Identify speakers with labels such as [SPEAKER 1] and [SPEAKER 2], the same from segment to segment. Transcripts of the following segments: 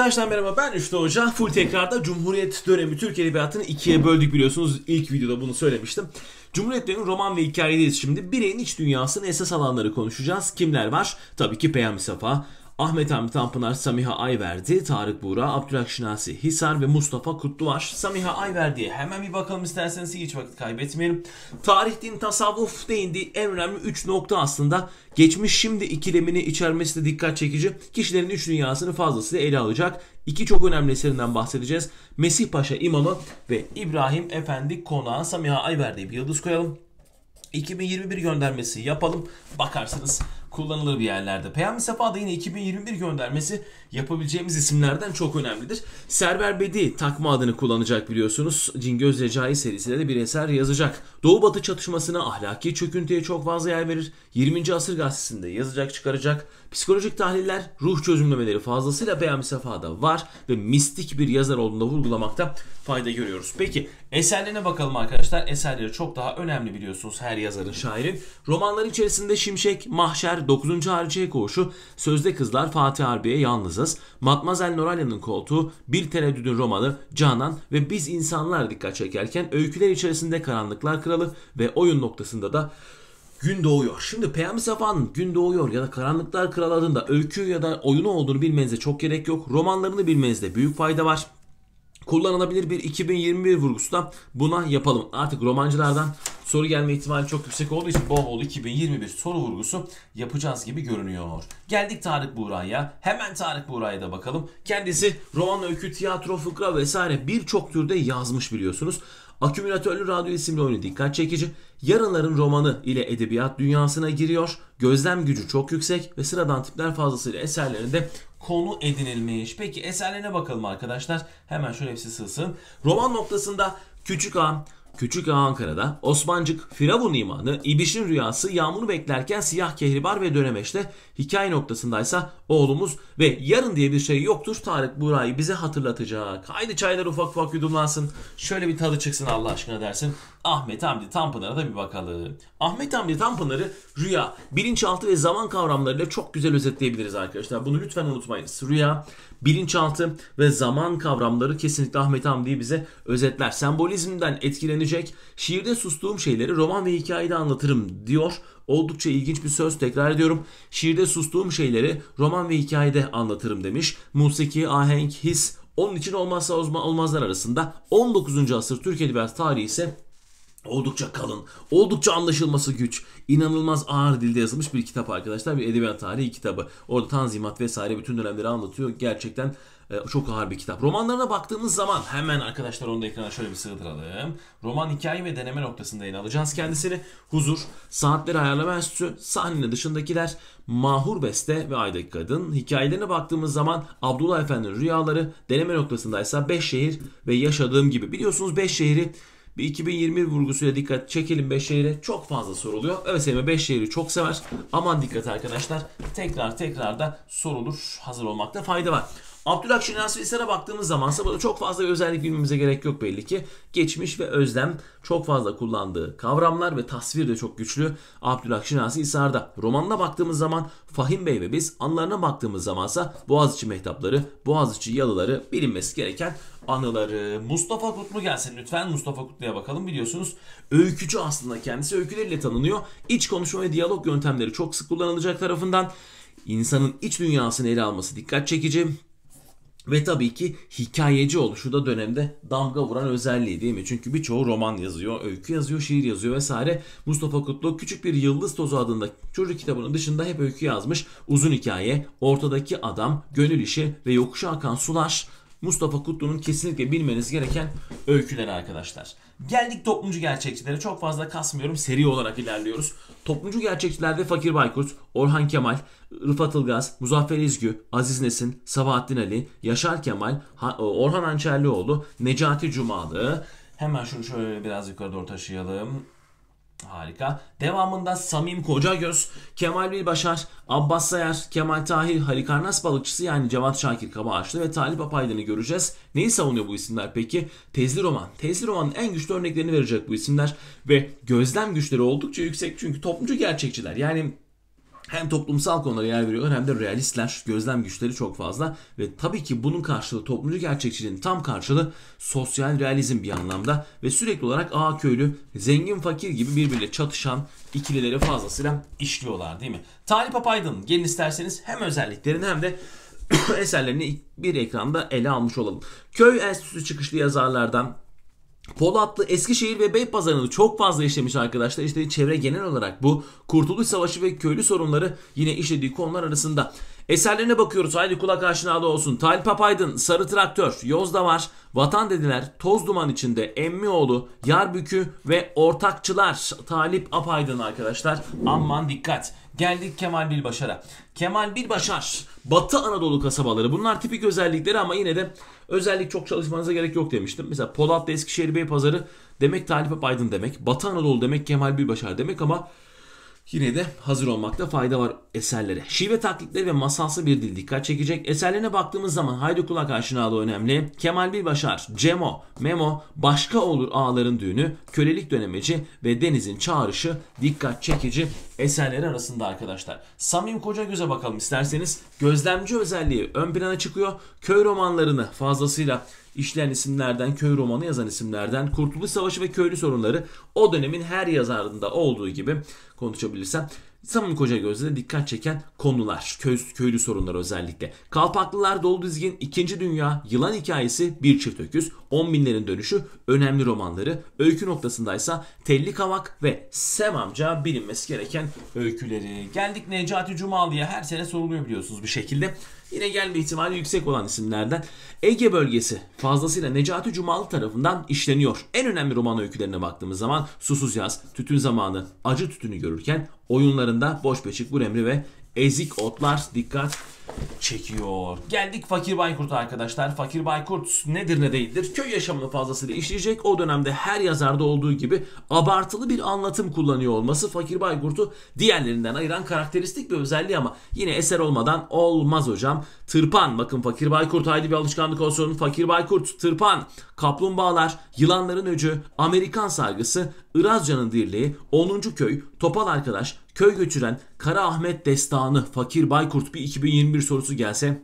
[SPEAKER 1] Arkadaşlar merhaba ben Üçlü Hoca. Full tekrarda Cumhuriyet dönemi Türkiye Edebiyatı'nı ikiye böldük biliyorsunuz. İlk videoda bunu söylemiştim. Cumhuriyet dönemi roman ve hikayedeyiz şimdi. Bireyin iç dünyasının esas alanları konuşacağız. Kimler var? Tabii ki Peyami Safa, Ahmet Hamit Tanpınar, Samiha Ayverdi, Tarık Buğra, Abdülhak Şinasi Hisar ve Mustafa Kutlu var. Samiha Ayverdi'ye hemen bir bakalım isterseniz hiç vakit kaybetmeyelim. Tarih, din, tasavvuf değindiği en önemli 3 nokta aslında geçmiş şimdi ikilemini içermesi de dikkat çekici. Kişilerin üç dünyasını fazlasıyla ele alacak. İki çok önemli eserinden bahsedeceğiz. Mesih Paşa İmamı ve İbrahim Efendi Konağı Samiha Ayverdi'ye bir yıldız koyalım. 2021 göndermesi yapalım. Bakarsınız kullanılır bir yerlerde. Peyami Safa da yine 2021 göndermesi yapabileceğimiz isimlerden çok önemlidir. Serber Bedi takma adını kullanacak biliyorsunuz. Cingöz Recai serisinde de bir eser yazacak. Doğu Batı çatışmasına, ahlaki çöküntüye çok fazla yer verir. 20. Asır Gazetesi'nde yazacak çıkaracak. Psikolojik tahliller, ruh çözümlemeleri fazlasıyla Beyami Safa'da var ve mistik bir yazar olduğunda vurgulamakta fayda görüyoruz. Peki eserlerine bakalım arkadaşlar. Eserleri çok daha önemli biliyorsunuz her yazarın, şairin. Romanların içerisinde Şimşek, Mahşer, 9. Hariciye Koğuşu, Sözde Kızlar, Fatih Harbiye, Yalnızız, Matmazel Noralya'nın Koltuğu, Bir Tereddüdün Romanı, Canan ve Biz İnsanlar dikkat çekerken öyküler içerisinde Karanlıklar Kralı ve oyun noktasında da gün doğuyor. Şimdi Peyami Safa'nın gün doğuyor ya da Karanlıklar Kral adında öykü ya da oyunu olduğunu bilmenize çok gerek yok. Romanlarını bilmenizde büyük fayda var. Kullanılabilir bir 2021 vurgusu da buna yapalım. Artık romancılardan soru gelme ihtimali çok yüksek olduğu için bohol 2021 soru vurgusu yapacağız gibi görünüyor. Geldik Tarık Buğra'ya. Hemen Tarık Buğra'ya da bakalım. Kendisi roman, öykü, tiyatro, fıkra vesaire birçok türde yazmış biliyorsunuz. Akümülatörlü Radyo isimli oyunu dikkat çekici, yarınların romanı ile edebiyat dünyasına giriyor, gözlem gücü çok yüksek ve sıradan tipler fazlasıyla eserlerinde konu edinilmiş. Peki eserlerine bakalım arkadaşlar. Hemen şöyle hepsi sığsın. Roman noktasında Küçük A, Küçük Ankara'da Osmancık, Firavun imanı, İbiş'in rüyası, yağmuru beklerken siyah kehribar ve dönemeçte hikaye noktasındaysa oğlumuz ve yarın diye bir şey yoktur Tarık Buray'ı bize hatırlatacak. Haydi çaylar ufak ufak yudumlansın. Şöyle bir tadı çıksın Allah aşkına dersin. Ahmet Hamdi Tanpınar'a da bir bakalım. Ahmet Hamdi Tanpınar'ı rüya, bilinçaltı ve zaman kavramlarıyla çok güzel özetleyebiliriz arkadaşlar. Bunu lütfen unutmayınız. Rüya, bilinçaltı ve zaman kavramları kesinlikle Ahmet Hamdi'yi bize özetler. Sembolizmden etkilenecek, şiirde sustuğum şeyleri roman ve hikayede anlatırım diyor. Oldukça ilginç bir söz tekrar ediyorum. Şiirde sustuğum şeyleri roman ve hikayede anlatırım demiş. Musiki, ahenk, his, onun için olmazsa olmazlar arasında 19. asır Türk Edebiyatı tarihi ise Oldukça kalın, oldukça anlaşılması güç, inanılmaz ağır dilde yazılmış bir kitap arkadaşlar. Bir edebiyat tarihi kitabı. Orada Tanzimat vesaire bütün dönemleri anlatıyor. Gerçekten e, çok ağır bir kitap. Romanlarına baktığımız zaman hemen arkadaşlar onu da ekrana şöyle bir sığdıralım. Roman hikaye ve deneme noktasında yine alacağız kendisini. Huzur, Saatleri Ayarlama Enstitüsü, Sahnenin Dışındakiler, Mahur Beste ve Aydaki Kadın. Hikayelerine baktığımız zaman Abdullah Efendi'nin rüyaları, deneme noktasındaysa Beş Şehir ve Yaşadığım gibi. Biliyorsunuz Beş Şehir'i bir 2020 vurgusuyla dikkat çekelim Beşşehir'e. Çok fazla soruluyor. Evet ÖSYM Beşşehir'i çok sever. Aman dikkat arkadaşlar. Tekrar tekrar da sorulur. Hazır olmakta fayda var. Abdülhakşin Şinas Veysar'a baktığımız zaman burada çok fazla bir özellik bilmemize gerek yok belli ki. Geçmiş ve özlem çok fazla kullandığı kavramlar ve tasvir de çok güçlü Abdülhakşin Şinas Hisar'da. Romanına baktığımız zaman Fahim Bey ve biz anılarına baktığımız zamansa Boğaziçi mehtapları, Boğaziçi yalıları bilinmesi gereken anıları. Mustafa Kutlu gelsin lütfen. Mustafa Kutlu'ya bakalım. Biliyorsunuz öykücü aslında kendisi öyküleriyle tanınıyor. İç konuşma ve diyalog yöntemleri çok sık kullanılacak tarafından. insanın iç dünyasını ele alması dikkat çekici. Ve tabii ki hikayeci oluşu da dönemde damga vuran özelliği değil mi? Çünkü birçoğu roman yazıyor, öykü yazıyor, şiir yazıyor vesaire. Mustafa Kutlu küçük bir Yıldız Tozu adında çocuk kitabının dışında hep öykü yazmış. Uzun hikaye, ortadaki adam, gönül işi ve yokuşa akan sular Mustafa Kutlu'nun kesinlikle bilmeniz gereken öyküler arkadaşlar. Geldik toplumcu gerçekçilere. Çok fazla kasmıyorum. Seri olarak ilerliyoruz. Toplumcu gerçekçilerde Fakir Baykurt, Orhan Kemal, Rıfat Ilgaz, Muzaffer İzgü, Aziz Nesin, Sabahattin Ali, Yaşar Kemal, e, Orhan Ançerlioğlu, Necati Cumalı. Hemen şunu şöyle biraz yukarı doğru taşıyalım. Harika. Devamında Samim Kocagöz, Kemal Bilbaşar, Abbas Sayar, Kemal Tahir, Halikarnas Balıkçısı yani Cevat Şakir Kabaağaçlı ve Talip Apaydan'ı göreceğiz. Neyi savunuyor bu isimler peki? Tezli roman. Tezli romanın en güçlü örneklerini verecek bu isimler ve gözlem güçleri oldukça yüksek çünkü toplumcu gerçekçiler. Yani hem toplumsal konulara yer veriyorlar hem de realistler, gözlem güçleri çok fazla. Ve tabii ki bunun karşılığı toplumcu gerçekçiliğin tam karşılığı sosyal realizm bir anlamda. Ve sürekli olarak A köylü, zengin fakir gibi birbiriyle çatışan ikilileri fazlasıyla işliyorlar değil mi? Talip Apaydın gelin isterseniz hem özelliklerini hem de eserlerini bir ekranda ele almış olalım. Köy enstitüsü çıkışlı yazarlardan Polatlı, Eskişehir ve Beypazarı'nı çok fazla işlemiş arkadaşlar. İşte çevre genel olarak bu. Kurtuluş Savaşı ve köylü sorunları yine işlediği konular arasında. Eserlerine bakıyoruz. Haydi kulak da olsun. Talip Apaydın, Sarı Traktör, Yozda var, Vatan Dediler, Toz Duman içinde, Emmioğlu, Yarbükü ve Ortakçılar. Talip Apaydın arkadaşlar. Aman dikkat. Geldik Kemal Bilbaşar'a. Kemal Bilbaşar Batı Anadolu kasabaları. Bunlar tipik özellikleri ama yine de özellik çok çalışmanıza gerek yok demiştim. Mesela Polatlı Eskişehir Bey Pazarı demek Talip Aydın demek. Batı Anadolu demek Kemal Bilbaşar demek ama Yine de hazır olmakta fayda var eserlere. Şive taklitleri ve masalsı bir dil dikkat çekecek. Eserlerine baktığımız zaman haydi kulak aşinalığı önemli. Kemal Bilbaşar, Cemo, Memo, Başka Olur Ağların Düğünü, Kölelik Dönemeci ve Deniz'in Çağrışı dikkat çekici eserleri arasında arkadaşlar. Samim Kocagöz'e bakalım isterseniz. Gözlemci özelliği ön plana çıkıyor. Köy romanlarını fazlasıyla işleyen isimlerden, köy romanı yazan isimlerden, Kurtuluş Savaşı ve köylü sorunları o dönemin her yazarında olduğu gibi konuşabilirsem Samim Koca gözle dikkat çeken konular, köy, köylü sorunlar özellikle. Kalpaklılar Dolu Dizgin, İkinci Dünya, Yılan Hikayesi, Bir Çift Öküz, On Binlerin Dönüşü önemli romanları. Öykü noktasındaysa Telli Kavak ve Sem Amca bilinmesi gereken öyküleri. Geldik Necati Cumalı'ya her sene soruluyor biliyorsunuz bir şekilde yine gelme ihtimali yüksek olan isimlerden Ege bölgesi fazlasıyla Necati Cumalı tarafından işleniyor. En önemli roman öykülerine baktığımız zaman Susuz Yaz, Tütün Zamanı, Acı Tütünü görürken oyunlarında Boş Beşik, Buremri ve Ezik Otlar dikkat çekiyor. Geldik Fakir Baykurt'a arkadaşlar. Fakir Baykurt nedir ne değildir? Köy yaşamını fazlasıyla işleyecek. O dönemde her yazarda olduğu gibi abartılı bir anlatım kullanıyor olması Fakir Baykurt'u diğerlerinden ayıran karakteristik bir özelliği ama yine eser olmadan olmaz hocam. Tırpan bakın Fakir Baykurt haydi bir alışkanlık olsun. Fakir Baykurt tırpan kaplumbağalar, yılanların öcü, Amerikan sargısı, Irazcan'ın dirliği, Onuncu köy, topal arkadaş, köy göçüren, Kara Ahmet destanı, Fakir Baykurt bir 2021 sorusu gelse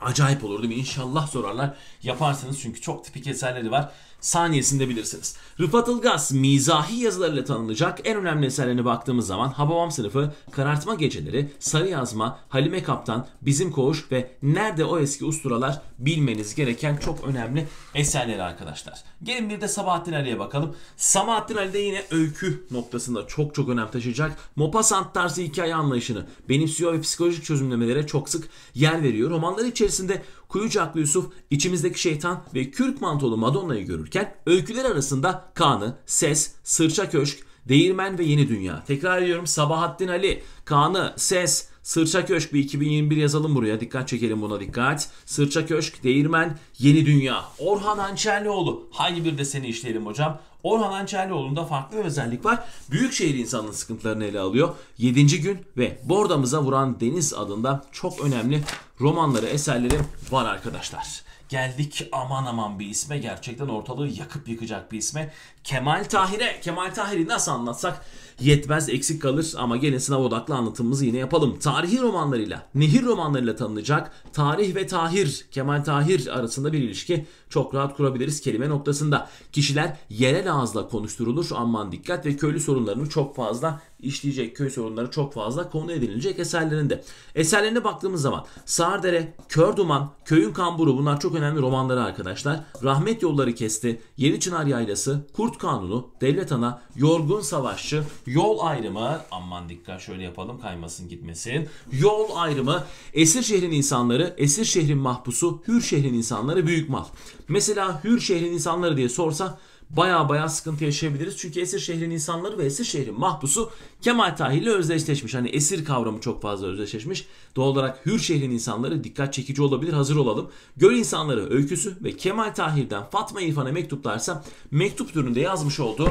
[SPEAKER 1] acayip olurdu. İnşallah sorarlar. Yaparsınız çünkü çok tipik eserleri var saniyesinde bilirsiniz. Rıfat Ilgaz mizahi yazılarıyla tanınacak en önemli eserlerine baktığımız zaman Hababam sınıfı, Karartma Geceleri, Sarı Yazma, Halime Kaptan, Bizim Koğuş ve Nerede O Eski Usturalar bilmeniz gereken çok önemli eserleri arkadaşlar. Gelin bir de Sabahattin Ali'ye bakalım. Sabahattin Ali de yine öykü noktasında çok çok önem taşıyacak. Mopasant tarzı hikaye anlayışını benimsiyor ve psikolojik çözümlemelere çok sık yer veriyor. Romanları içerisinde Kuyucaklı Yusuf, içimizdeki şeytan ve kürk mantolu Madonna'yı görürken öyküler arasında Kaan'ı, Ses, Sırça Köşk, Değirmen ve Yeni Dünya. Tekrar ediyorum Sabahattin Ali, Kaan'ı, Ses, Sırça Köşk bir 2021 yazalım buraya. Dikkat çekelim buna dikkat. Sırça Köşk, Değirmen, Yeni Dünya. Orhan Hançerlioğlu. Hangi bir de seni işleyelim hocam? Orhan Ançerlioğlu'nda farklı bir özellik var. Büyükşehir insanının sıkıntılarını ele alıyor. 7. gün ve Bordamıza Vuran Deniz adında çok önemli romanları, eserleri var arkadaşlar. Geldik aman aman bir isme gerçekten ortalığı yakıp yıkacak bir isme. Kemal Tahir'e. Kemal Tahir'i nasıl anlatsak yetmez eksik kalır ama gelin sınav odaklı anlatımımızı yine yapalım. Tarihi romanlarıyla, nehir romanlarıyla tanınacak Tarih ve Tahir, Kemal Tahir arasında bir ilişki çok rahat kurabiliriz kelime noktasında. Kişiler yerel ağızla konuşturulur aman dikkat ve köylü sorunlarını çok fazla işleyecek köy sorunları çok fazla konu edinilecek eserlerinde. Eserlerine baktığımız zaman Sardere, Kör Duman, Köyün Kamburu bunlar çok önemli romanları arkadaşlar. Rahmet Yolları Kesti, Yeni Çınar Yaylası, Kurt Kanunu, Devlet Ana, Yorgun Savaşçı, Yol Ayrımı, aman dikkat şöyle yapalım kaymasın gitmesin. Yol Ayrımı, Esir Şehrin insanları, Esir Şehrin mahpusu, Hür Şehrin insanları, Büyük Mal. Mesela Hür şehrin insanları diye sorsa baya baya sıkıntı yaşayabiliriz. Çünkü esir şehrin insanları ve esir şehrin mahpusu Kemal Tahir ile özdeşleşmiş. Hani esir kavramı çok fazla özdeşleşmiş. Doğal olarak hür şehrin insanları dikkat çekici olabilir hazır olalım. Göl insanları öyküsü ve Kemal Tahir'den Fatma İrfan'a mektuplarsa mektup türünde yazmış olduğu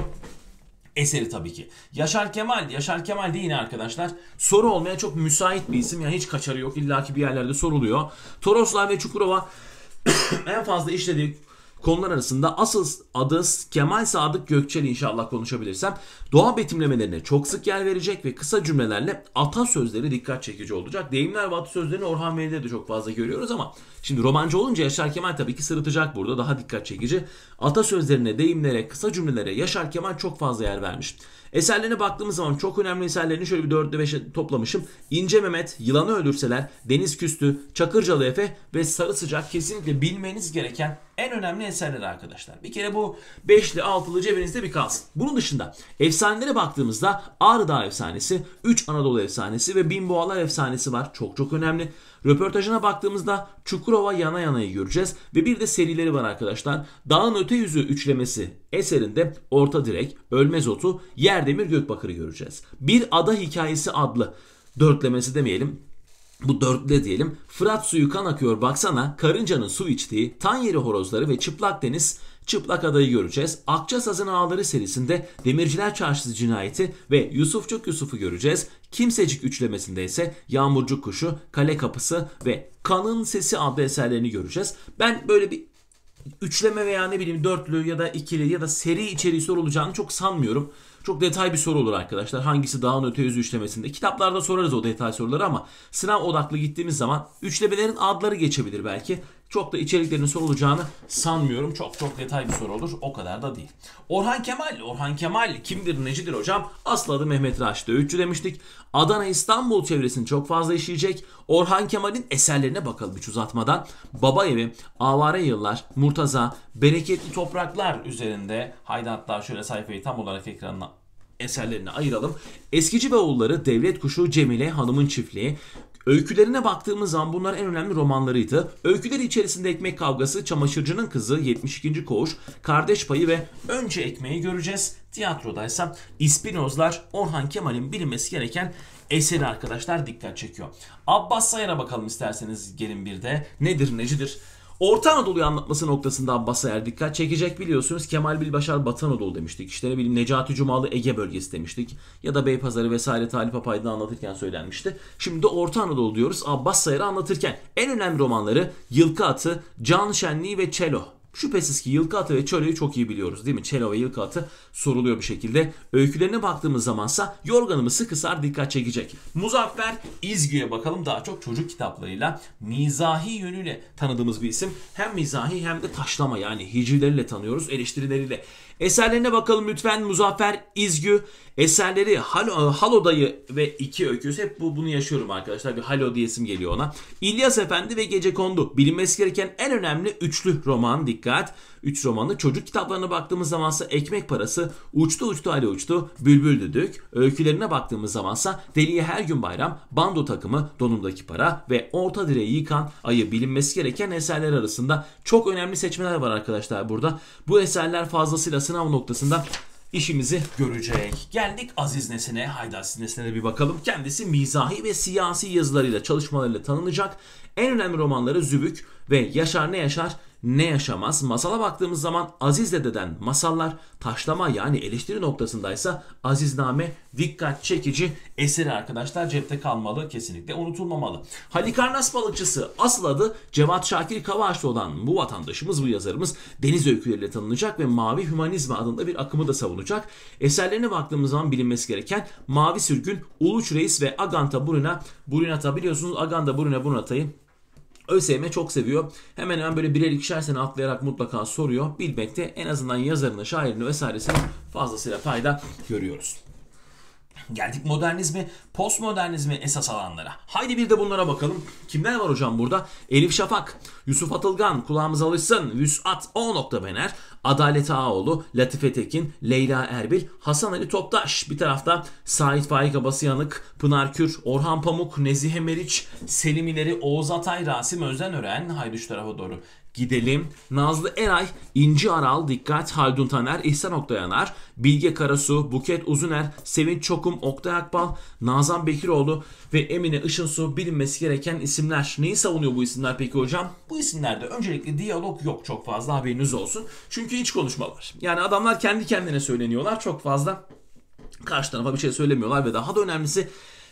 [SPEAKER 1] eseri tabii ki. Yaşar Kemal, Yaşar Kemal değil yine arkadaşlar soru olmaya çok müsait bir isim. Yani hiç kaçarı yok. İlla ki bir yerlerde soruluyor. Toroslar ve Çukurova en fazla işlediği konular arasında asıl adı Kemal Sadık Gökçeli inşallah konuşabilirsem doğa betimlemelerine çok sık yer verecek ve kısa cümlelerle sözleri dikkat çekici olacak. Deyimler ve atasözlerini Orhan Veli'de de çok fazla görüyoruz ama şimdi romancı olunca Yaşar Kemal tabii ki sırıtacak burada daha dikkat çekici. sözlerine deyimlere, kısa cümlelere Yaşar Kemal çok fazla yer vermiş. Eserlerine baktığımız zaman çok önemli eserlerini şöyle bir 4'lü 5'e toplamışım. İnce Mehmet, Yılanı Öldürseler, Deniz Küstü, Çakırcalı Efe ve Sarı Sıcak kesinlikle bilmeniz gereken en önemli eserler arkadaşlar. Bir kere bu 5'li 6'lı cebinizde bir kalsın. Bunun dışında efsanelere baktığımızda Ağrı Dağı Efsanesi, 3 Anadolu Efsanesi ve Bin Boğalar Efsanesi var. Çok çok önemli. Röportajına baktığımızda Çukurova yana yanayı göreceğiz ve bir de serileri var arkadaşlar. Dağın öte yüzü üçlemesi eserinde orta direk, ölmez otu, yerdemir gökbakırı göreceğiz. Bir ada hikayesi adlı dörtlemesi demeyelim bu dörtle diyelim. Fırat suyu kan akıyor baksana. Karıncanın su içtiği, tan yeri horozları ve çıplak deniz çıplak adayı göreceğiz. Akçasaz'ın Ağları serisinde Demirciler Çarşısı cinayeti ve Yusufçuk Yusuf'u göreceğiz. Kimsecik üçlemesinde ise Yağmurcuk Kuşu, Kale Kapısı ve Kanın Sesi adlı eserlerini göreceğiz. Ben böyle bir üçleme veya ne bileyim dörtlü ya da ikili ya da seri içeriği sorulacağını çok sanmıyorum. Çok detay bir soru olur arkadaşlar. Hangisi dağın öte yüzü üçlemesinde. Kitaplarda sorarız o detay soruları ama sınav odaklı gittiğimiz zaman üçlemelerin adları geçebilir belki. Çok da içeriklerin sorulacağını sanmıyorum. Çok çok detay bir soru olur. O kadar da değil. Orhan Kemal. Orhan Kemal kimdir, necidir hocam? Aslı adı Mehmet Raşit Öğütçü demiştik. Adana İstanbul çevresini çok fazla işleyecek. Orhan Kemal'in eserlerine bakalım hiç uzatmadan. Baba Evi, Avare Yıllar, Murtaza, Bereketli Topraklar üzerinde. Haydi hatta şöyle sayfayı tam olarak ekranına eserlerini ayıralım. Eskici ve oğulları Devlet Kuşu Cemile Hanım'ın çiftliği, Öykülerine baktığımız zaman bunlar en önemli romanlarıydı. Öyküleri içerisinde ekmek kavgası, çamaşırcının kızı, 72. koğuş, kardeş payı ve önce ekmeği göreceğiz. Tiyatrodaysa İspinozlar Orhan Kemal'in bilinmesi gereken eseri arkadaşlar dikkat çekiyor. Abbas Sayar'a bakalım isterseniz gelin bir de. Nedir necidir? Orta Anadolu'yu anlatması noktasında basa Eğer dikkat çekecek biliyorsunuz. Kemal Bilbaşar Batı Anadolu demiştik. İşte ne bileyim Necati Cumalı Ege bölgesi demiştik. Ya da Beypazarı vesaire Talip Apay'da anlatırken söylenmişti. Şimdi de Orta Anadolu diyoruz Abbas Sayar'ı anlatırken. En önemli romanları Yılkı Atı, Can Şenliği ve Çelo. Şüphesiz ki Yılkı Atı ve Çöre'yi çok iyi biliyoruz değil mi? Çelo ve Yılkı Atı soruluyor bir şekilde. Öykülerine baktığımız zamansa yorganımızı kısar dikkat çekecek. Muzaffer İzgü'ye bakalım daha çok çocuk kitaplarıyla mizahi yönüyle tanıdığımız bir isim. Hem mizahi hem de taşlama yani hicrileriyle tanıyoruz eleştirileriyle. Eserlerine bakalım lütfen Muzaffer İzgü. Eserleri Halo, Halo Dayı ve iki öyküsü hep bu, bunu yaşıyorum arkadaşlar. Bir Halo diye isim geliyor ona. İlyas Efendi ve Gece Kondu bilinmesi gereken en önemli üçlü roman dikkat dikkat. 3 romanlı çocuk kitaplarına baktığımız zamansa Ekmek Parası, Uçtu Uçtu Ali Uçtu, Bülbül Düdük, öykülerine baktığımız zamansa Deliye Her Gün Bayram, Bando Takımı, Donumdaki Para ve Orta Direği Yıkan Ayı bilinmesi gereken eserler arasında çok önemli seçmeler var arkadaşlar burada. Bu eserler fazlasıyla sınav noktasında işimizi görecek. Geldik Aziz Nesin'e, Haydi Aziz Nesin'e bir bakalım. Kendisi mizahi ve siyasi yazılarıyla, çalışmalarıyla tanınacak. En önemli romanları Zübük ve Yaşar Ne Yaşar ne yaşamaz? Masala baktığımız zaman Aziz Dede'den masallar taşlama yani eleştiri noktasındaysa Azizname dikkat çekici eseri arkadaşlar cepte kalmalı kesinlikle unutulmamalı. Halikarnas balıkçısı asıl adı Cevat Şakir Kavaşlı olan bu vatandaşımız bu yazarımız deniz öyküleriyle tanınacak ve mavi hümanizma adında bir akımı da savunacak. Eserlerine baktığımız zaman bilinmesi gereken Mavi Sürgün, Uluç Reis ve Aganta Bruna. Brunata biliyorsunuz Aganta Bruna Brunata'yı ÖSYM çok seviyor. Hemen hemen böyle birer ikişer sene atlayarak mutlaka soruyor. Bilmekte en azından yazarını, şairini vesairesini fazlasıyla fayda görüyoruz. Geldik modernizmi, postmodernizmi esas alanlara. Haydi bir de bunlara bakalım. Kimler var hocam burada? Elif Şafak, Yusuf Atılgan, kulağımız alışsın, Vüsat O. Bener, Adalet Ağoğlu, Latife Tekin, Leyla Erbil, Hasan Ali Toptaş. Bir tarafta Sait Faik Abasıyanık, Pınar Kür, Orhan Pamuk, Nezihe Meriç, Selim İleri, Oğuz Atay, Rasim Özenören. Haydi şu tarafa doğru gidelim. Nazlı Eray, İnci Aral, Dikkat, Haldun Taner, İhsan Oktayanar, Bilge Karasu, Buket Uzuner, Sevinç Çokum, Oktay Akbal, Nazan Bekiroğlu ve Emine Işınsu bilinmesi gereken isimler. Neyi savunuyor bu isimler peki hocam? Bu isimlerde öncelikle diyalog yok çok fazla haberiniz olsun. Çünkü hiç konuşmalar Yani adamlar kendi kendine söyleniyorlar çok fazla. Karşı tarafa bir şey söylemiyorlar ve daha da önemlisi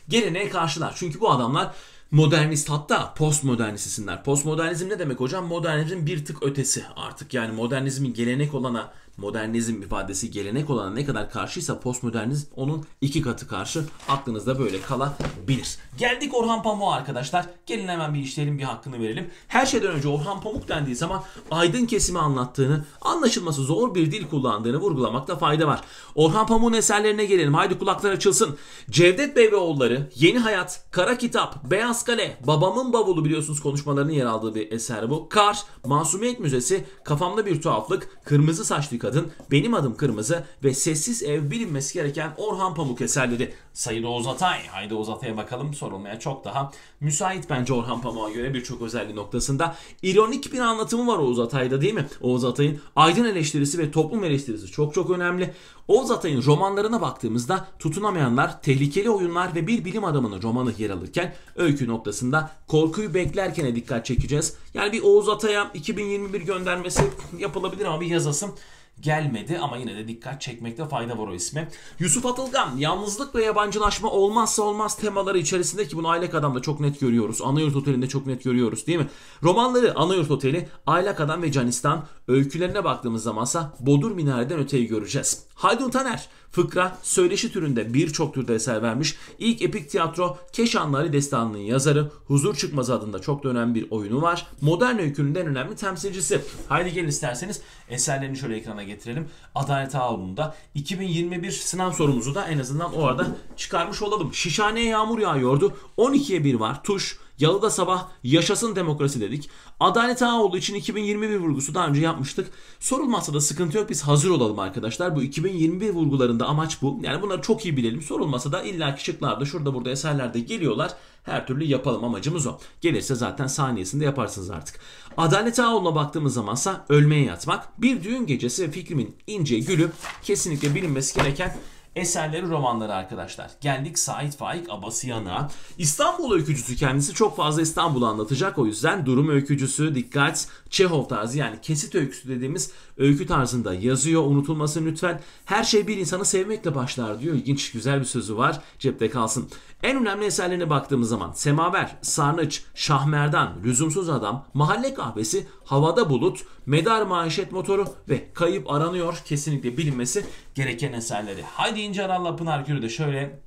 [SPEAKER 1] geleneğe karşılar. Çünkü bu adamlar modernist hatta postmodernist isimler. Postmodernizm ne demek hocam? Modernizmin bir tık ötesi artık. Yani modernizmin gelenek olana modernizm ifadesi gelenek olana ne kadar karşıysa postmodernizm onun iki katı karşı aklınızda böyle kalabilir. Geldik Orhan Pamuk'a arkadaşlar. Gelin hemen bir işleyelim bir hakkını verelim. Her şeyden önce Orhan Pamuk dendiği zaman aydın kesimi anlattığını, anlaşılması zor bir dil kullandığını vurgulamakta fayda var. Orhan Pamuk'un eserlerine gelelim. Haydi kulaklar açılsın. Cevdet Bey ve oğulları, Yeni Hayat, Kara Kitap, Beyaz Kale, Babamın Bavulu biliyorsunuz konuşmalarının yer aldığı bir eser bu. Kar, Masumiyet Müzesi, Kafamda Bir Tuhaflık, Kırmızı Saçlı Kadın Kadın, Benim Adım Kırmızı ve Sessiz Ev bilinmesi gereken Orhan Pamuk eserleri. Sayın Oğuz Atay, haydi Oğuz Atay'a bakalım sorulmaya çok daha müsait bence Orhan Pamuk'a göre birçok özelliği noktasında. ironik bir anlatımı var Oğuz Atay'da değil mi? Oğuz Atay'ın aydın eleştirisi ve toplum eleştirisi çok çok önemli. Oğuz Atay'ın romanlarına baktığımızda Tutunamayanlar, Tehlikeli Oyunlar ve Bir Bilim Adamı'nın romanı yer alırken öykü noktasında Korkuyu Beklerken'e dikkat çekeceğiz. Yani bir Oğuz Atay'a 2021 göndermesi yapılabilir ama bir yazasım gelmedi ama yine de dikkat çekmekte fayda var o isme. Yusuf Atılgan yalnızlık ve yabancılaşma olmazsa olmaz temaları içerisinde ki bunu Aylak Adam'da çok net görüyoruz. Anayurt Oteli'nde çok net görüyoruz değil mi? Romanları Anayurt Oteli, Aylak Adam ve Canistan öykülerine baktığımız zamansa Bodur Minare'den öteyi göreceğiz. Haldun Taner Fıkra, söyleşi türünde birçok türde eser vermiş. İlk epik tiyatro Keşanları Destanı'nın yazarı Huzur Çıkmaz adında çok da önemli bir oyunu var. Modern öykünün en önemli temsilcisi. Haydi gelin isterseniz eserlerini şöyle ekrana getirelim. Adalet Ağolu'nda 2021 sınav sorumuzu da en azından o arada çıkarmış olalım. Şişhaneye yağmur yağıyordu. 12'ye 1 var. Tuş, Yalıda sabah yaşasın demokrasi dedik. Adalet Ağa için 2021 vurgusu daha önce yapmıştık. Sorulmazsa da sıkıntı yok biz hazır olalım arkadaşlar. Bu 2021 vurgularında amaç bu. Yani bunları çok iyi bilelim. Sorulmasa da illaki şıklarda şurada burada eserlerde geliyorlar. Her türlü yapalım amacımız o. Gelirse zaten saniyesinde yaparsınız artık. Adalet Ağoğlu'na baktığımız zamansa ölmeye yatmak. Bir düğün gecesi ve fikrimin ince gülü kesinlikle bilinmesi gereken eserleri romanları arkadaşlar. Geldik Said Faik Abasıyan'a. İstanbul öykücüsü kendisi çok fazla İstanbul'u anlatacak. O yüzden durum öykücüsü dikkat Çehov tarzı yani kesit öyküsü dediğimiz öykü tarzında yazıyor. Unutulmasın lütfen. Her şey bir insanı sevmekle başlar diyor. İlginç güzel bir sözü var. Cepte kalsın. En önemli eserlerine baktığımız zaman Semaver, Sarnıç, Şahmerdan, Lüzumsuz Adam, Mahalle Kahvesi, Havada Bulut, Medar Maaşet Motoru ve Kayıp Aranıyor kesinlikle bilinmesi gereken eserleri. Haydi İnce Aral'la Pınar Gür'ü de şöyle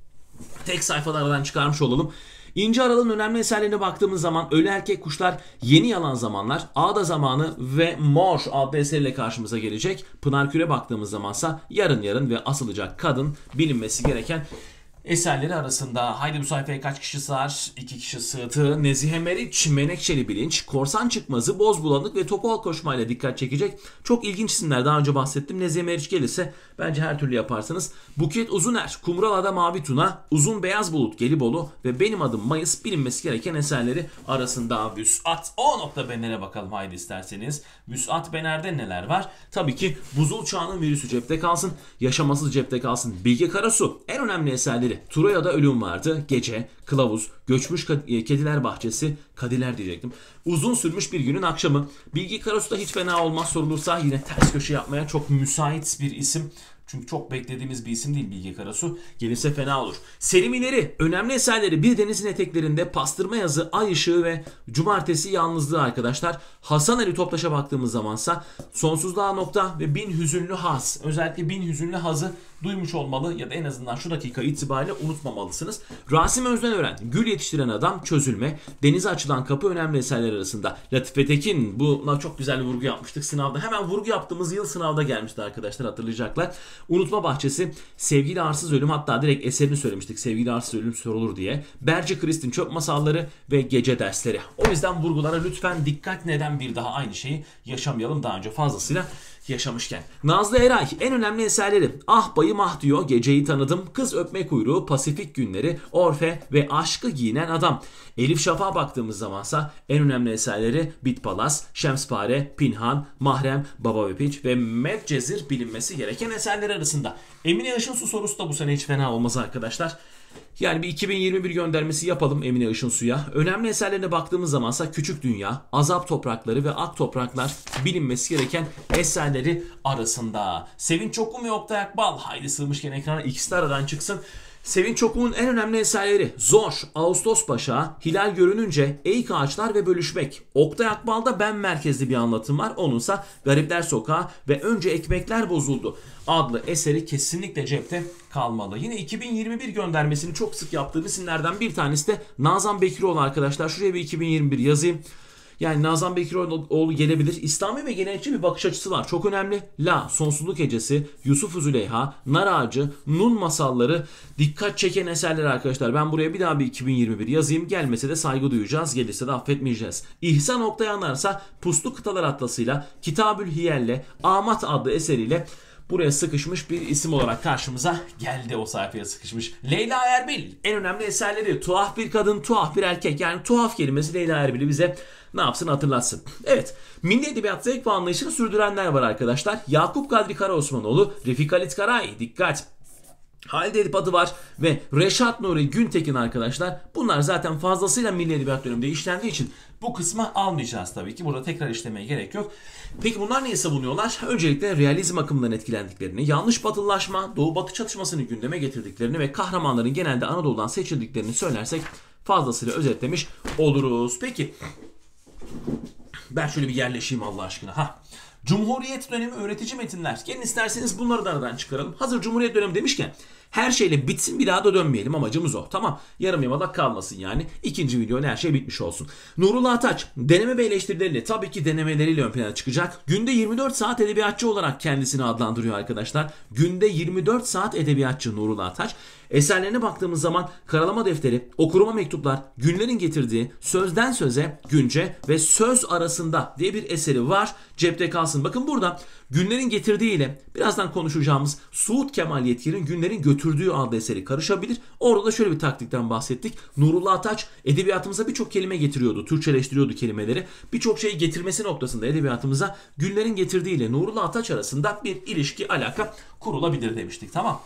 [SPEAKER 1] tek sayfalardan çıkarmış olalım. İnce Aral'ın önemli eserlerine baktığımız zaman Ölü Erkek Kuşlar, Yeni Yalan Zamanlar, Ağda Zamanı ve Mor adlı eseriyle karşımıza gelecek. Pınar Küre baktığımız zamansa Yarın Yarın ve Asılacak Kadın bilinmesi gereken Eserleri arasında Haydi bu sayfaya kaç kişi sığar? İki kişi sığdı. Nezihe Meriç, Menekşeli Bilinç, Korsan Çıkmazı, Boz Bulanık ve Topal Koşmayla dikkat çekecek. Çok ilginç isimler daha önce bahsettim. Nezihe Meriç gelirse bence her türlü yaparsınız. Buket Uzuner, Kumral Adam Mavi Tuna, Uzun Beyaz Bulut Gelibolu ve Benim Adım Mayıs bilinmesi gereken eserleri arasında Vüsat. O nokta benere bakalım haydi isterseniz. Vüsat Bener'de neler var? Tabii ki Buzul Çağı'nın virüsü cepte kalsın, Yaşamasız cepte kalsın. Bilge Karasu en önemli eserleri edildi. Turaya'da ölüm vardı. Gece, kılavuz, göçmüş e, kediler bahçesi, kadiler diyecektim. Uzun sürmüş bir günün akşamı. Bilgi Karasu da hiç fena olmaz sorulursa yine ters köşe yapmaya çok müsait bir isim. Çünkü çok beklediğimiz bir isim değil Bilge Karasu. Gelirse fena olur. Selim Serimileri, önemli eserleri Bir Deniz'in eteklerinde Pastırma Yazı, Ay Işığı ve Cumartesi Yalnızlığı arkadaşlar. Hasan Ali Toptaş'a baktığımız zamansa Sonsuzluğa Nokta ve Bin Hüzünlü Haz. Özellikle Bin Hüzünlü Haz'ı duymuş olmalı ya da en azından şu dakika itibariyle unutmamalısınız. Rasim Özdenören, Gül Yetiştiren Adam, Çözülme, Denize Açılan Kapı önemli eserler arasında. Latife Tekin buna çok güzel vurgu yapmıştık sınavda. Hemen vurgu yaptığımız yıl sınavda gelmişti arkadaşlar hatırlayacaklar. Unutma Bahçesi, Sevgili Arsız Ölüm hatta direkt eserini söylemiştik. Sevgili Arsız Ölüm sorulur diye. Berce Kristin Çöp Masalları ve Gece Dersleri. O yüzden vurgulara lütfen dikkat neden bir daha aynı şeyi yaşamayalım. Daha önce fazlasıyla yaşamışken. Nazlı Eray en önemli eserleri Ah Bayı Mah diyor, Geceyi Tanıdım, Kız Öpme Kuyruğu, Pasifik Günleri, Orfe ve Aşkı Giyinen Adam. Elif Şafak'a baktığımız zamansa en önemli eserleri Bit Palas, Şemspare, Pinhan, Mahrem, Baba ve Piç ve Medcezir bilinmesi gereken eserler arasında. Emine Yaşın Su sorusu da bu sene hiç fena olmaz arkadaşlar. Yani bir 2021 göndermesi yapalım Emine Işın Su'ya. Önemli eserlerine baktığımız zamansa Küçük Dünya, Azap Toprakları ve Ak Topraklar bilinmesi gereken eserleri arasında. Sevin Çokum ve Oktay Akbal. Haydi sığmışken ekrana ikisi de aradan çıksın. Sevinç Okuk'un en önemli eserleri Zor, Ağustos Paşa, Hilal Görününce, Eğik Ağaçlar ve Bölüşmek. Oktay Akbal'da ben merkezli bir anlatım var. Onunsa Garipler Sokağı ve Önce Ekmekler Bozuldu adlı eseri kesinlikle cepte kalmalı. Yine 2021 göndermesini çok sık yaptığım isimlerden bir tanesi de Nazan Bekiroğlu arkadaşlar. Şuraya bir 2021 yazayım. Yani Nazan Bekiroğlu gelebilir. İslami ve gelenekçi bir bakış açısı var. Çok önemli. La, Sonsuzluk Hecesi, Yusuf Züleyha, Nar Ağacı, Nun masalları dikkat çeken eserler arkadaşlar. Ben buraya bir daha bir 2021 yazayım. Gelmese de saygı duyacağız. Gelirse de affetmeyeceğiz. İhsan Oktayanlarsa Puslu Kıtalar Atlası'yla, Kitabül Hiyel'le, Amat adlı eseriyle buraya sıkışmış bir isim olarak karşımıza geldi o sayfaya sıkışmış. Leyla Erbil en önemli eserleri tuhaf bir kadın tuhaf bir erkek yani tuhaf kelimesi Leyla Erbil'i bize ne yapsın hatırlatsın. Evet milli edebiyat zevk ve anlayışını sürdürenler var arkadaşlar. Yakup Kadri Karaosmanoğlu, Refik Halit Karay dikkat. Halide Edip adı var ve Reşat Nuri Güntekin arkadaşlar bunlar zaten fazlasıyla milli edebiyat döneminde işlendiği için bu kısma almayacağız tabii ki. Burada tekrar işlemeye gerek yok. Peki bunlar neye savunuyorlar? Öncelikle realizm akımından etkilendiklerini, yanlış batılılaşma, doğu batı çatışmasını gündeme getirdiklerini ve kahramanların genelde Anadolu'dan seçildiklerini söylersek fazlasıyla özetlemiş oluruz. Peki ben şöyle bir yerleşeyim Allah aşkına. Ha. Cumhuriyet dönemi öğretici metinler. Gelin isterseniz bunları da aradan çıkaralım. Hazır Cumhuriyet dönemi demişken her şeyle bitsin bir daha da dönmeyelim amacımız o. Tamam yarım yamalak kalmasın yani. İkinci videoyla her şey bitmiş olsun. Nurullah Ataç deneme ve eleştirileriyle tabii ki denemeleriyle ön plana çıkacak. Günde 24 saat edebiyatçı olarak kendisini adlandırıyor arkadaşlar. Günde 24 saat edebiyatçı Nurullah Ataç. Eserlerine baktığımız zaman karalama defteri, okuruma mektuplar, günlerin getirdiği sözden söze, günce ve söz arasında diye bir eseri var. Cepte kalsın. Bakın burada Günlerin getirdiğiyle birazdan konuşacağımız Suud Kemal Yetkin'in günlerin götürdüğü adlı eseri karışabilir. Orada da şöyle bir taktikten bahsettik. Nurullah Ataç edebiyatımıza birçok kelime getiriyordu. Türkçeleştiriyordu kelimeleri. Birçok şeyi getirmesi noktasında edebiyatımıza günlerin getirdiğiyle Nurullah Ataç arasında bir ilişki alaka kurulabilir demiştik. Tamam.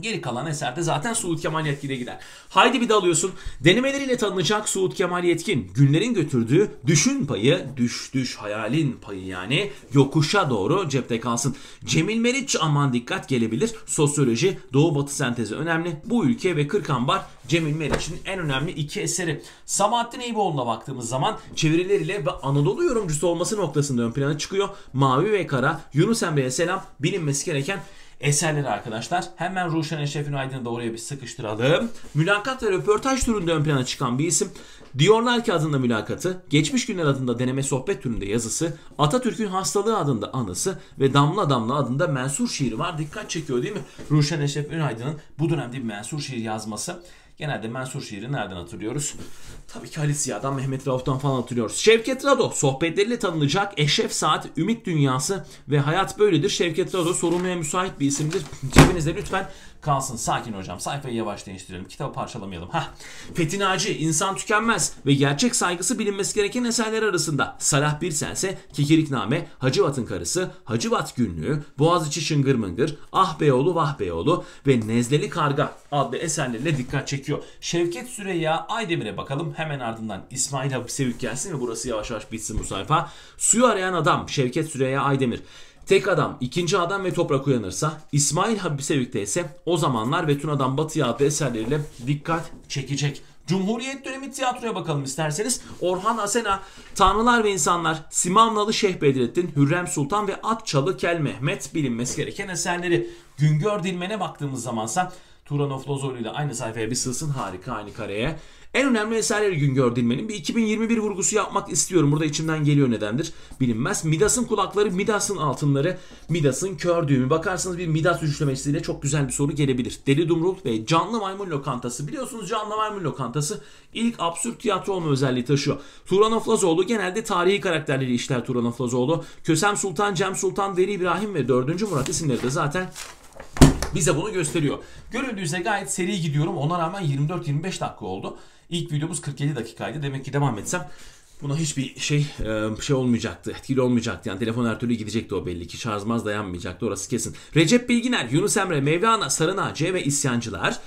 [SPEAKER 1] Geri kalan eserde zaten Suud Kemal Yetkin'e gider. Haydi bir de alıyorsun. Denemeleriyle tanınacak Suud Kemal Yetkin. Günlerin götürdüğü düşün payı, düş düş hayalin payı yani yokuşa doğru cepte kalsın. Cemil Meriç aman dikkat gelebilir. Sosyoloji, Doğu Batı sentezi önemli. Bu ülke ve Kırkambar Cemil Meriç'in en önemli iki eseri. Sabahattin Eyüboğlu'na baktığımız zaman çevirileriyle ve Anadolu yorumcusu olması noktasında ön plana çıkıyor. Mavi ve Kara, Yunus Emre'ye selam bilinmesi gereken eserleri arkadaşlar. Hemen Ruşen Eşref'in Aydın'ı da oraya bir sıkıştıralım. Mülakat ve röportaj turunda ön plana çıkan bir isim. Diyorlar ki adında mülakatı, Geçmiş Günler adında deneme sohbet türünde yazısı, Atatürk'ün Hastalığı adında anısı ve Damla Damla adında mensur şiiri var. Dikkat çekiyor değil mi? Ruşen Eşref Ünaydın'ın bu dönemde bir mensur şiir yazması. Genelde mensur şiiri nereden hatırlıyoruz? Tabii ki Ali Ziya'dan, Mehmet Rauf'tan falan hatırlıyoruz. Şevket Rado sohbetleriyle tanınacak Eşref Saat, Ümit Dünyası ve Hayat Böyledir. Şevket Rado sorulmaya müsait bir isimdir. Cebinizde lütfen Kalsın sakin hocam. Sayfayı yavaş değiştirelim. Kitabı parçalamayalım. ha Fethi Naci, İnsan Tükenmez ve Gerçek Saygısı Bilinmesi Gereken Eserler arasında Salah Birsense, Kekirikname, Hacıvat'ın Karısı, Hacıvat Günlüğü, Boğaziçi Şıngır Mıngır, Ah Beyoğlu Vah Beyoğlu ve Nezleli Karga adlı eserlerle dikkat çekiyor. Şevket Süreyya Aydemir'e bakalım. Hemen ardından İsmail Hapise gelsin ve burası yavaş yavaş bitsin bu sayfa. Suyu arayan adam Şevket Süreyya Aydemir. Tek adam, ikinci adam ve toprak uyanırsa, İsmail Habib'se birlikte ise o zamanlar ve Tuna'dan Batı'ya adlı eserleriyle dikkat çekecek. Cumhuriyet dönemi tiyatroya bakalım isterseniz. Orhan Asena, Tanrılar ve İnsanlar, Simamnalı Şeyh Bedrettin, Hürrem Sultan ve Atçalı Kel Mehmet bilinmesi gereken eserleri. Güngör Dilmen'e baktığımız zamansa Turanov Lozoğlu ile aynı sayfaya bir sığsın harika aynı kareye. En önemli eserleri Güngör Dilmen'in bir 2021 vurgusu yapmak istiyorum. Burada içimden geliyor nedendir bilinmez. Midas'ın kulakları, Midas'ın altınları, Midas'ın kör düğümü. Bakarsanız bir Midas üçlemesiyle çok güzel bir soru gelebilir. Deli Dumrul ve Canlı Maymun Lokantası. Biliyorsunuz Canlı Maymun Lokantası ilk absürt tiyatro olma özelliği taşıyor. Turanov Lazoğlu genelde tarihi karakterleri işler Turanov Lazoğlu. Kösem Sultan, Cem Sultan, Deli İbrahim ve 4. Murat isimleri de zaten bize bunu gösteriyor. Görüldüğü üzere gayet seri gidiyorum. Ona rağmen 24-25 dakika oldu. İlk videomuz 47 dakikaydı. Demek ki devam etsem buna hiçbir şey e, şey olmayacaktı. Etkili olmayacaktı. Yani telefon her türlü gidecekti o belli ki. Şarjmaz dayanmayacaktı orası kesin. Recep Bilginer, Yunus Emre, Mevlana, Sarına, C ve İsyancılar.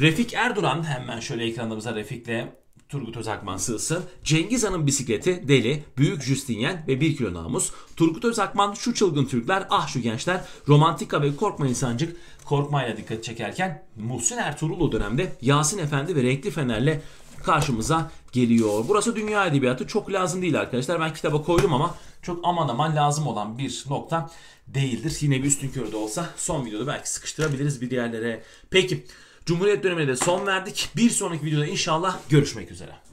[SPEAKER 1] Refik Erduran hemen şöyle ekranımıza Refik'le Turgut Özakman sığsın. Cengiz Han'ın bisikleti deli, büyük Justinyen ve 1 kilo namus. Turgut Özakman şu çılgın Türkler, ah şu gençler, romantika ve korkma insancık korkmayla dikkat çekerken Muhsin Ertuğrul o dönemde Yasin Efendi ve Renkli Fener'le karşımıza geliyor. Burası dünya edebiyatı çok lazım değil arkadaşlar. Ben kitaba koydum ama çok aman aman lazım olan bir nokta değildir. Yine bir üstün körü de olsa son videoda belki sıkıştırabiliriz bir yerlere. Peki Cumhuriyet dönemine de son verdik. Bir sonraki videoda inşallah görüşmek üzere.